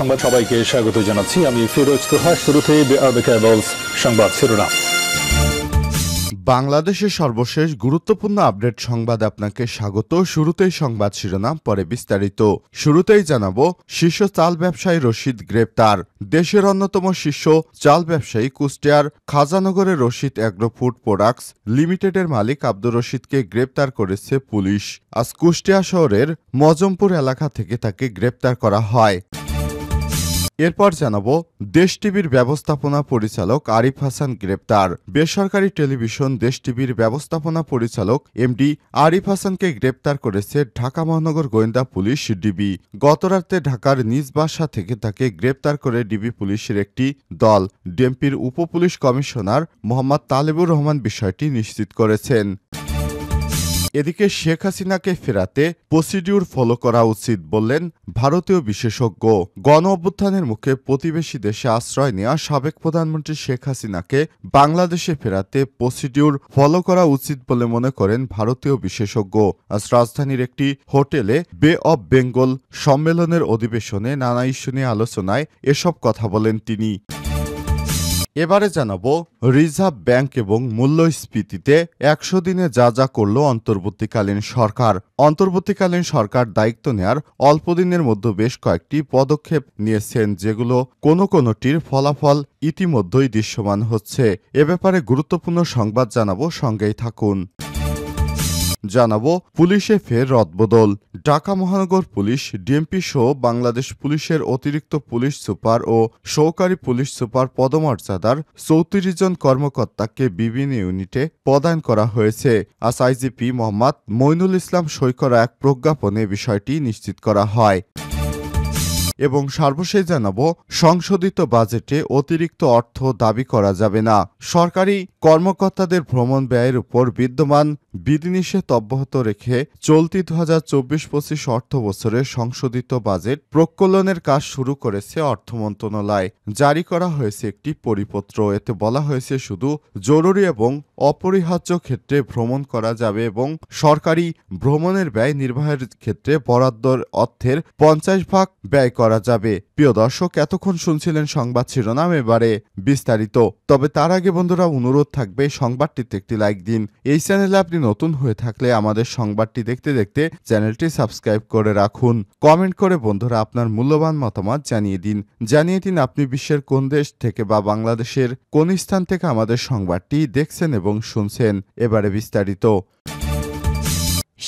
সংবাদ সবাইকে স্বাগত জানাচ্ছি আমি ফিরোজ তোহা শুরুতে সংবাদ শিরোনাম বাংলাদেশের সর্বশেষ গুরুত্বপূর্ণ আপডেট সংবাদ আপনাকে স্বাগত শুরুতেই সংবাদ শিরোনাম পরে বিস্তারিত শুরুতেই জানাব শীর্ষ চাল ব্যবসায়ী রশিদ গ্রেপ্তার দেশের অন্যতম শীর্ষ চাল ব্যবসায়ী কুষ্টিয়ার খাজানগরের রশিদ অ্যাগ্রো ফুড প্রোডাক্টস লিমিটেডের মালিক আব্দুর রশিদকে গ্রেপ্তার করেছে পুলিশ আজ কুষ্টিয়া শহরের মজমপুর এলাকা থেকে তাকে গ্রেপ্তার করা হয় এরপর জানাব দেশ টিভির ব্যবস্থাপনা পরিচালক আরিফ হাসান গ্রেপ্তার বেসরকারি টেলিভিশন দেশ টিভির ব্যবস্থাপনা পরিচালক এমডি আরিফ হাসানকে গ্রেপ্তার করেছে ঢাকা মহানগর গোয়েন্দা পুলিশ ডিবি গতরাতে ঢাকার নিজ বাসা থেকে তাকে গ্রেপ্তার করে ডিবি পুলিশের একটি দল ডেমপির উপপুলিশ কমিশনার মোহাম্মদ তালেবুর রহমান বিষয়টি নিশ্চিত করেছেন এদিকে শেখ হাসিনাকে ফেরাতে প্রসিডিউর ফলো করা উচিত বললেন ভারতীয় বিশেষজ্ঞ গণ অভ্যুত্থানের মুখে প্রতিবেশী দেশে আশ্রয় নেওয়া সাবেক প্রধানমন্ত্রী শেখ হাসিনাকে বাংলাদেশে ফেরাতে প্রসিডিউর ফলো করা উচিত বলে মনে করেন ভারতীয় বিশেষজ্ঞ আজ রাজধানীর একটি হোটেলে বে অব বেঙ্গল সম্মেলনের অধিবেশনে নানা ইস্যু নিয়ে আলোচনায় এসব কথা বলেন তিনি এবারে জানাবো রিজার্ভ ব্যাংক এবং মূল্যস্ফীতিতে একশো দিনে যা যা করল অন্তর্বর্তীকালীন সরকার অন্তর্বর্তীকালীন সরকার দায়িত্ব নেয়ার অল্প দিনের মধ্যে বেশ কয়েকটি পদক্ষেপ নিয়েছেন যেগুলো কোনো কোনোটির ফলাফল ইতিমধ্যেই দৃশ্যমান হচ্ছে এ ব্যাপারে গুরুত্বপূর্ণ সংবাদ জানাবো সঙ্গেই থাকুন জানাবো পুলিশে ফের রদবদল ঢাকা মহানগর পুলিশ ডিএমপি সহ বাংলাদেশ পুলিশের অতিরিক্ত পুলিশ সুপার ও সহকারী পুলিশ সুপার পদমর্যাদার চৌত্রিশ জন কর্মকর্তাকে বিভিন্ন ইউনিটে পদায়ন করা হয়েছে আস আইজিপি মোহাম্মদ মইনুল ইসলাম সই করা এক প্রজ্ঞাপনে বিষয়টি নিশ্চিত করা হয় এবং সর্বশেষ জানাব সংশোধিত বাজেটে অতিরিক্ত অর্থ দাবি করা যাবে না সরকারি কর্মকর্তাদের ভ্রমণ ব্যয়ের উপর বিদ্যমান বিধিনিষেধ অব্যাহত রেখে চলতি দু হাজার চব্বিশ পঁচিশ অর্থ বছরের সংশোধিত বাজেট প্রকলনের কাজ শুরু করেছে অর্থ মন্ত্রণালয় জারি করা হয়েছে একটি পরিপত্র এতে বলা হয়েছে শুধু জরুরি এবং অপরিহার্য ক্ষেত্রে ভ্রমণ করা যাবে এবং সরকারি ভ্রমণের ব্যয় নির্বাহের ক্ষেত্রে বরাদ্দর অর্থের পঞ্চাশ ভাগ ব্যয় করা করা যাবে প্রিয় দর্শক এতক্ষণ শুনছিলেন সংবাদ শিরোনাম এবারে বিস্তারিত তবে তার আগে বন্ধুরা অনুরোধ থাকবে সংবাদটিতে একটি লাইক দিন এই চ্যানেলে আপনি নতুন হয়ে থাকলে আমাদের সংবাদটি দেখতে দেখতে চ্যানেলটি সাবস্ক্রাইব করে রাখুন কমেন্ট করে বন্ধুরা আপনার মূল্যবান মতামত জানিয়ে দিন জানিয়ে দিন আপনি বিশ্বের কোন দেশ থেকে বা বাংলাদেশের কোন স্থান থেকে আমাদের সংবাদটি দেখছেন এবং শুনছেন এবারে বিস্তারিত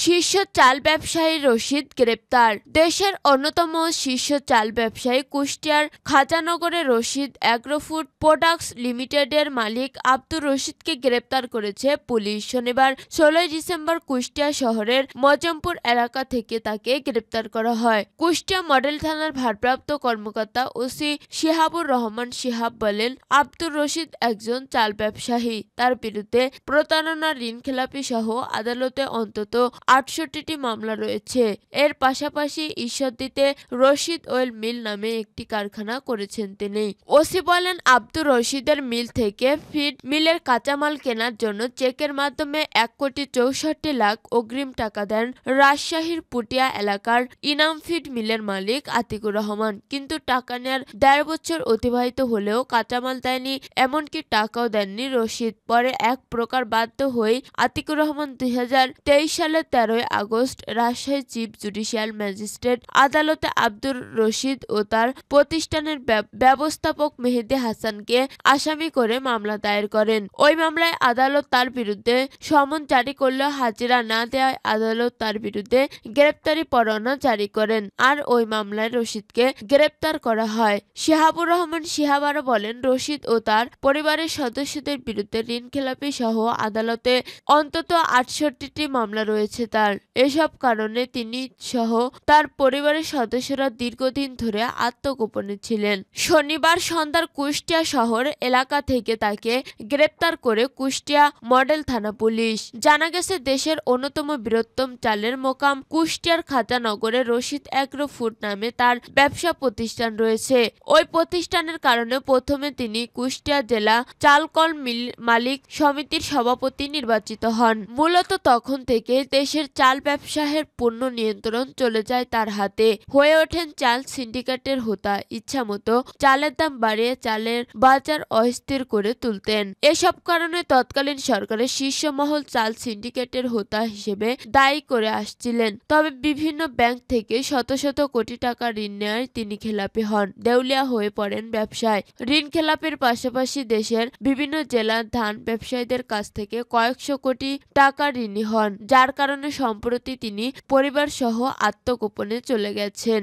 শীর্ষ চাল ব্যবসায়ী রশিদ গ্রেপ্তার দেশের অন্যতম শীর্ষ চাল ব্যবসায়ী কুষ্টিয়ার খাজানগরে রশিদ অ্যাগ্রোফুড প্রোডাক্টস লিমিটেডের মালিক আব্দুর রশিদকে গ্রেপ্তার করেছে পুলিশ শনিবার ষোলোই ডিসেম্বর কুষ্টিয়া শহরের মজমপুর এলাকা থেকে তাকে গ্রেপ্তার করা হয় কুষ্টিয়া মডেল থানার ভারপ্রাপ্ত কর্মকর্তা ওসি শিহাবুর রহমান শিহাব বলেন আব্দুর রশিদ একজন চাল ব্যবসায়ী তার বিরুদ্ধে প্রতারণা ঋণ খেলাপি সহ আদালতে অন্তত আটষট্টি মামলা রয়েছে এর পাশাপাশি ঈশ্বরদীতে রশিদ অয়েল মিল নামে একটি কারখানা করেছেন তিনি ওসি বলেন আব্দুর রশিদের মিল থেকে ফিড মিলের কাঁচামাল কেনার জন্য চেকের মাধ্যমে এক কোটি চৌষট্টি লাখ অগ্রিম টাকা দেন রাজশাহীর পুটিয়া এলাকার ইনাম ফিড মিলের মালিক আতিকুর রহমান কিন্তু টাকা নেয়ার দেড় বছর অতিবাহিত হলেও কাঁচামাল দেয়নি এমনকি টাকাও দেননি রশিদ পরে এক প্রকার বাধ্য হয়ে আতিকুর রহমান দুই সালে তেরোই August Rajshahi chief judicial magistrate আদালতে আব্দুর রশিদ ও তার প্রতিষ্ঠানের ব্যবস্থাপক মেহেদি হাসানকে আসামি করে মামলা দায়ের করেন ওই মামলায় আদালত তার বিরুদ্ধে সমন জারি করলেও হাজিরা না দেওয়ায় আদালত তার বিরুদ্ধে গ্রেপ্তারি পরোয়ানা জারি করেন আর ওই মামলায় রশিদকে গ্রেপ্তার করা হয় শিহাবুর রহমান শিহাবারও বলেন রশিদ ও তার পরিবারের সদস্যদের বিরুদ্ধে ঋণ খেলাপি সহ আদালতে অন্তত আটষট্টিটি মামলা রয়েছে হয়েছে তার এসব কারণে তিনি সহ তার পরিবারের সদস্যরা দীর্ঘদিন ধরে আত্মগোপনে ছিলেন শনিবার সন্ধ্যার কুষ্টিয়া শহর এলাকা থেকে তাকে গ্রেপ্তার করে কুষ্টিয়া মডেল থানা পুলিশ জানা গেছে দেশের অন্যতম বৃহত্তম চালের মোকাম কুষ্টিয়ার খাতানগরে রশিদ অ্যাগ্রো ফুড নামে তার ব্যবসা প্রতিষ্ঠান রয়েছে ওই প্রতিষ্ঠানের কারণে প্রথমে তিনি কুষ্টিয়া জেলা চালকল মিল মালিক সমিতির সভাপতি নির্বাচিত হন মূলত তখন থেকে দেশ দেশের চাল ব্যবসায়ের পূর্ণ নিয়ন্ত্রণ চলে যায় তার হাতে হয়ে ওঠেন চাল সিন্ডিকেটের হোতা ইচ্ছা মতো চালের দাম বাড়িয়ে চালের বাজার অস্থির করে তুলতেন এসব কারণে তৎকালীন সরকারের শীর্ষমহল চাল সিন্ডিকেটের হোতা হিসেবে দায়ী করে আসছিলেন তবে বিভিন্ন ব্যাংক থেকে শত শত কোটি টাকা ঋণ নেওয়ায় তিনি খেলাপি হন দেউলিয়া হয়ে পড়েন ব্যবসায় ঋণ খেলাপের পাশাপাশি দেশের বিভিন্ন জেলার ধান ব্যবসায়ীদের কাছ থেকে কয়েকশো কোটি টাকা ঋণী হন যার কারণে কারণে সম্প্রতি তিনি পরিবারসহ আত্মগোপনে চলে গেছেন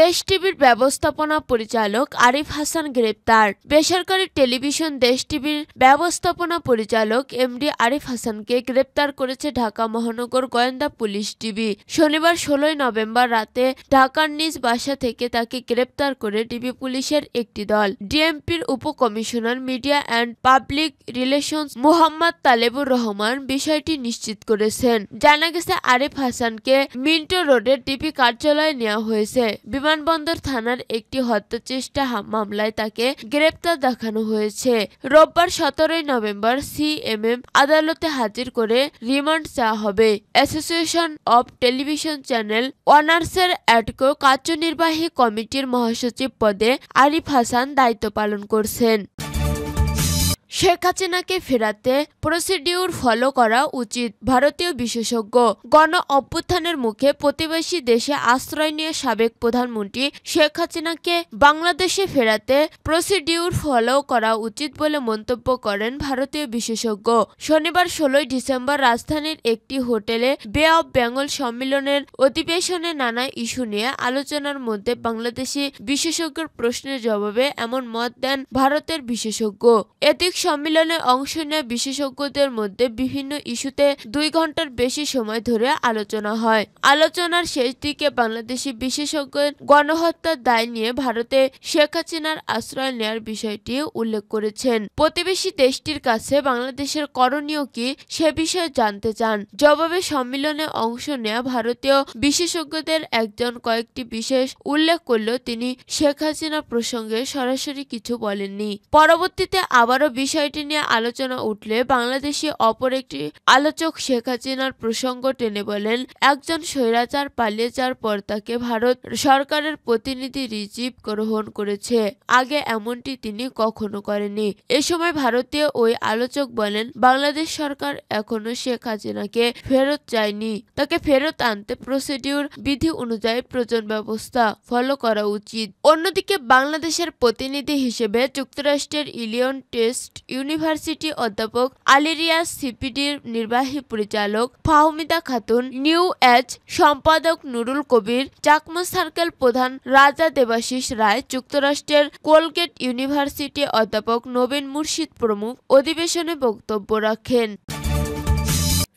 দেশ টিভির ব্যবস্থাপনা পরিচালক আরিফ হাসান গ্রেপ্তার বেসরকারি টেলিভিশন দেশ টিভির ব্যবস্থাপনা পরিচালক এমডি আরিফ হাসানকে গ্রেপ্তার করেছে ঢাকা মহানগর গোয়েন্দা পুলিশ টিভি শনিবার ষোলোই নভেম্বর রাতে ঢাকার নিজ বাসা থেকে তাকে গ্রেপ্তার করে টিভি পুলিশের একটি দল ডিএমপির উপকমিশনার media and public relations Mohammad Talebur Rahman বিষয়টি নিশ্চিত করেছেন জানা গেছে আরিফ হাসানকে মিন্টো রোডের টিভি কার্যালয়ে নেওয়া হয়েছে বিমানবন্দর থানার একটি হত্যাচেষ্টা মামলায় তাকে গ্রেপ্তার দেখানো হয়েছে রোববার সতেরোই নভেম্বর সিএমএম আদালতে হাজির করে রিমান্ড চাওয়া হবে অ্যাসোসিয়েশন অব টেলিভিশন চ্যানেল অনার্সের অ্যাডকো কার্যনির্বাহী কমিটির মহাসচিব পদে আরিফ হাসান দায়িত্ব পালন করছেন শেখ হাসিনাকে ফেরাতে প্রসিডিউর ফলো করা উচিত ভারতীয় বিশেষজ্ঞ গণ অভ্যুত্থানের মুখে প্রতিবেশী দেশে আশ্রয় নিয়ে সাবেক প্রধানমন্ত্রী শেখ হাসিনাকে বাংলাদেশে ফেরাতে প্রসিডিউর ফলো করা উচিত বলে মন্তব্য করেন ভারতীয় বিশেষজ্ঞ শনিবার ষোলোই ডিসেম্বর রাজধানীর একটি হোটেলে বে অব বেঙ্গল সম্মেলনের অধিবেশনে নানা ইস্যু নিয়ে আলোচনার মধ্যে বাংলাদেশি বিশেষজ্ঞের প্রশ্নের জবাবে এমন মত দেন ভারতের বিশেষজ্ঞ এদিক সম্মেলনে অংশ নেয় বিশেষজ্ঞদের মধ্যে বিভিন্ন ইস্যুতে দুই ঘন্টার বেশি সময় ধরে আলোচনা হয় আলোচনার শেষ দিকে বাংলাদেশি বিশেষজ্ঞের গণহত্যার দায় নিয়ে ভারতে শেখ হাসিনার আশ্রয় নেয়ার বিষয়টি উল্লেখ করেছেন প্রতিবেশী দেশটির কাছে বাংলাদেশের করণীয় কি সে বিষয়ে জানতে চান জবাবে সম্মেলনে অংশ নেয়া ভারতীয় বিশেষজ্ঞদের একজন কয়েকটি বিশেষ উল্লেখ করলেও তিনি শেখ হাসিনা প্রসঙ্গে সরাসরি কিছু বলেননি পরবর্তীতে আবারও বিষয়টি নিয়ে আলোচনা উঠলে বাংলাদেশে অপর একটি আলোচক শেখ হাসিনার প্রসঙ্গ টেনে বলেন একজন স্বৈরাচার পালিয়ে যাওয়ার পর তাকে ভারত সরকারের প্রতিনিধি রিজিভ গ্রহণ করেছে আগে এমনটি তিনি কখনো করেনি এ সময় ভারতীয় ওই আলোচক বলেন বাংলাদেশ সরকার এখনো শেখ হাসিনাকে ফেরত চায়নি তাকে ফেরত আনতে প্রসিডিউর বিধি অনুযায়ী প্রয়োজন ব্যবস্থা ফলো করা উচিত অন্যদিকে বাংলাদেশের প্রতিনিধি হিসেবে যুক্তরাষ্ট্রের ইলিয়ন টেস্ট ইউনিভার্সিটি অধ্যাপক আলেরিয়া সিপিডির নির্বাহী পরিচালক ফাহমিদা খাতুন নিউ এজ সম্পাদক নুরুল কবির চাকমো সার্কেল প্রধান রাজা দেবাশিস রায় যুক্তরাষ্ট্রের কোলগেট ইউনিভার্সিটি অধ্যাপক নবীন মুর্শিদ প্রমুখ অধিবেশনে বক্তব্য রাখেন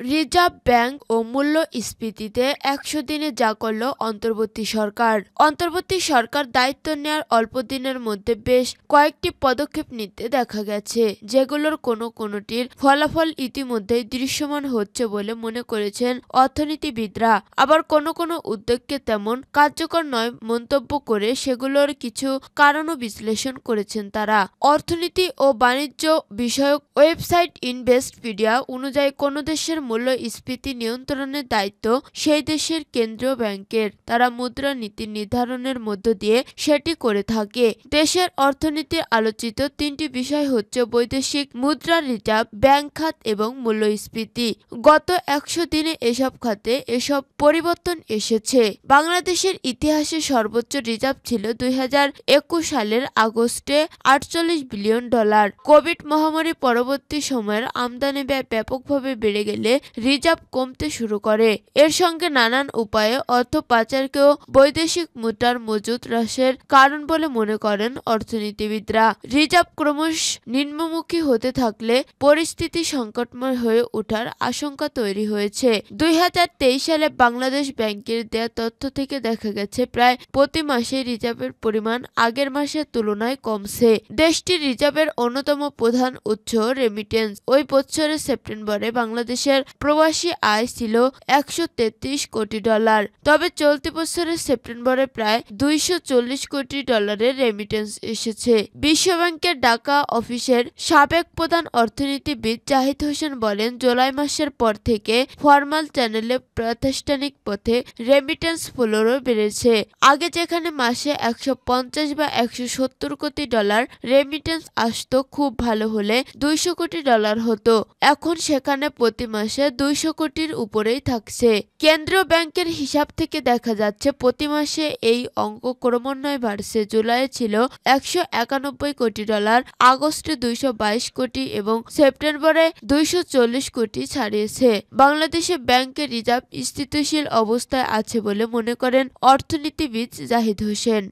রিজার্ভ ব্যাংক ও মূল্যস্ফীতিতে একশো দিনে যা করল অন্তর্বর্তী সরকার অন্তর্বর্তী সরকার দায়িত্ব নেওয়ার অল্প দিনের মধ্যে বেশ কয়েকটি পদক্ষেপ নিতে দেখা গেছে যেগুলোর কোনো কোনোটির ফলাফল ইতিমধ্যেই দৃশ্যমান হচ্ছে বলে মনে করেছেন অর্থনীতিবিদরা আবার কোনো কোনো উদ্যোগকে তেমন কার্যকর নয় মন্তব্য করে সেগুলোর কিছু কারণও বিশ্লেষণ করেছেন তারা অর্থনীতি ও বাণিজ্য বিষয়ক ওয়েবসাইট ইনভেস্টপিডিয়া অনুযায়ী কোনো দেশের মূল্যস্ফীতি নিয়ন্ত্রণের দায়িত্ব সেই দেশের কেন্দ্রীয় ব্যাংকের তারা মুদ্রা নীতি নির্ধারণের মধ্য দিয়ে সেটি করে থাকে দেশের অর্থনীতি আলোচিত তিনটি বিষয় হচ্ছে বৈদেশিক মুদ্রা রিজার্ভ ব্যাংক খাত এবং মূল্যস্ফীতি গত একশো দিনে এসব খাতে এসব পরিবর্তন এসেছে বাংলাদেশের ইতিহাসে সর্বোচ্চ রিজার্ভ ছিল দুই সালের আগস্টে আটচল্লিশ বিলিয়ন ডলার কোভিড মহামারী পরবর্তী সময়ের আমদানি ব্যয় ব্যাপকভাবে বেড়ে গেলে রিজার্ভ কমতে শুরু করে এর সঙ্গে নানান উপায়ে অর্থ পাচারকেও বৈদেশিক মুদ্রার মজুত হ্রাসের কারণ বলে মনে করেন অর্থনীতিবিদরা রিজার্ভ ক্রমশ নিম্নমুখী হতে থাকলে পরিস্থিতি সংকটময় হয়ে ওঠার আশঙ্কা তৈরি হয়েছে দুই সালে বাংলাদেশ ব্যাংকের দেয়া তথ্য থেকে দেখা গেছে প্রায় প্রতি মাসে রিজার্ভের পরিমাণ আগের মাসের তুলনায় কমছে দেশটির রিজার্ভের অন্যতম প্রধান উৎস রেমিটেন্স ওই বছরের সেপ্টেম্বরে বাংলাদেশের প্রবাসী আয় ছিল একশো কোটি ডলার তবে চলতি বছরের সেপ্টেম্বরে প্রায় দুইশো কোটি ডলারের রেমিটেন্স এসেছে বিশ্বব্যাংকের ঢাকা অফিসের সাবেক প্রধান অর্থনীতিবিদ জাহিদ হোসেন বলেন জুলাই মাসের পর থেকে ফরমাল চ্যানেলে প্রাতিষ্ঠানিক পথে রেমিটেন্স ফ্লোরও বেড়েছে আগে যেখানে মাসে একশো বা একশো কোটি ডলার রেমিটেন্স আসতো খুব ভালো হলে দুইশো কোটি ডলার হতো এখন সেখানে প্রতি মাসে মাসে দুইশো কোটির উপরেই থাকছে কেন্দ্রীয় ব্যাংকের হিসাব থেকে দেখা যাচ্ছে প্রতি মাসে এই অঙ্ক ক্রমান্বয়ে বাড়ছে জুলাই ছিল একশো একানব্বই কোটি ডলার আগস্টে দুইশো বাইশ কোটি এবং সেপ্টেম্বরে দুইশো চল্লিশ কোটি ছাড়িয়েছে বাংলাদেশে ব্যাংকের রিজার্ভ স্থিতিশীল অবস্থায় আছে বলে মনে করেন অর্থনীতিবিদ জাহিদ হোসেন